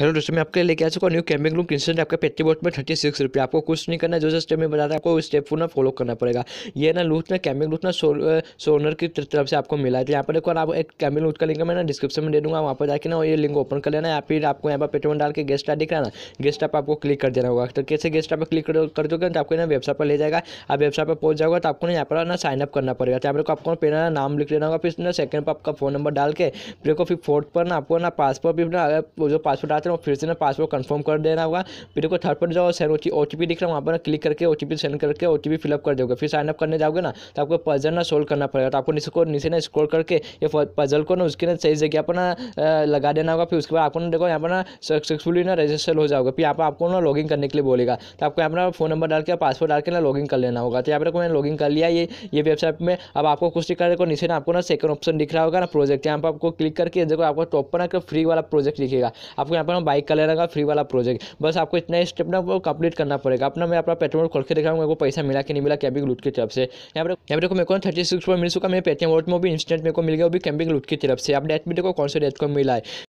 hello दोस्तों मैं आपके लिए लेके आ चुका न्यू कैमिंग लुक इंस्टेंट आपके पेटी बोट में थर्टी सिक्स रुपये आपको कुछ नहीं करना जो जो स्टेप में बताया आपको उस स्टेप को ना फॉलो करना पड़ेगा ये ना लूट ना कैमिंग लूट ना सोनर की तरफ से आपको मिला है तो यहाँ पर देखो आप एक कैमिंग लूट का लिंक मैं ना डिस्क्रिप्शन में दे दूँगा वहाँ पर जाकर ना ये लिंक ओपन कर लेना या फिर आपको यहाँ पर पेट्रोल डाल के गेस्ट दिख रहा ना गेस्ट आप आपको क्लिक कर देना होगा तो कैसे गेस्ट आप क्लिक कर दोगे तो आपको ना वेबसाइट पर ले जाएगा आप वेबसाइट पर पहुँच जाएगा तो आपको ना यहाँ पर ना साइनअप करना पड़ेगा तो यहाँ पर आपको पहला नाम लिख लेना होगा फिर ना सेकंड पर आपका फोन नंबर डाल के फिर फोर्थ पर ना आपको ना पासपोर्ट भी ना जो पासपोर्ट है करना और फिर से ना पासवर्ड कन्फर्म कर देना होगा फिर देखो थर्ड पर जाओ सर ओ टी दिख रहा है वहाँ पर क्लिक करके ओ टी सेंड करके ओ टी फिलअप कर दोगे फिर साइनअप करने जाओगे ना तो आपको पजल ना सोल्व करना पड़ेगा तो आपको इसको नीचे ना स्क्रोल करके ये पजल को ना उसके ना सही जगह पर ना लगा देना होगा फिर उसके बाद आपको ना देखो यहाँ पर ना सक्सेसफुली ना रजिस्टर हो जाओगे फिर यहाँ पर आपको ना लॉगिन करने के लिए बोलेगा तो आपको यहाँ पर फोन नंबर डाल के पासवर्ड डाल के ना लॉगिन कर लेना होगा तो यहाँ पर मैंने लॉगिन कर लिया ये ये वेबसाइट में अब आपको कुछ दिख रहा है नीचे ना आपको ना सेकंड ऑप्शन दिख रहा होगा ना प्रोजेक्ट यहाँ पर आपको क्लिक करके देखो आपको टॉप पर ना फ्री वाला प्रोजेक्ट लिखेगा आपको यहाँ पर हम बाइक का ले रहेगा फ्री वाला प्रोजेक्ट बस आपको इतना स्टेप ना वो कंप्लीट करना पड़ेगा अपना मैं अपना पेट्रोल खोल के दिखाऊंगा को पैसा मिला कि नहीं मिला कैबिंग लूट की तरफ से यहाँ पर मेरे को थर्टी सिक्स मिल चुका मेरे पेटीएम वोट में भी इंस्टेंट मेरे को मिल गया वो भी कैबिंग लूट की तरफ से आप डेट भी को कौन से डेट को मिला है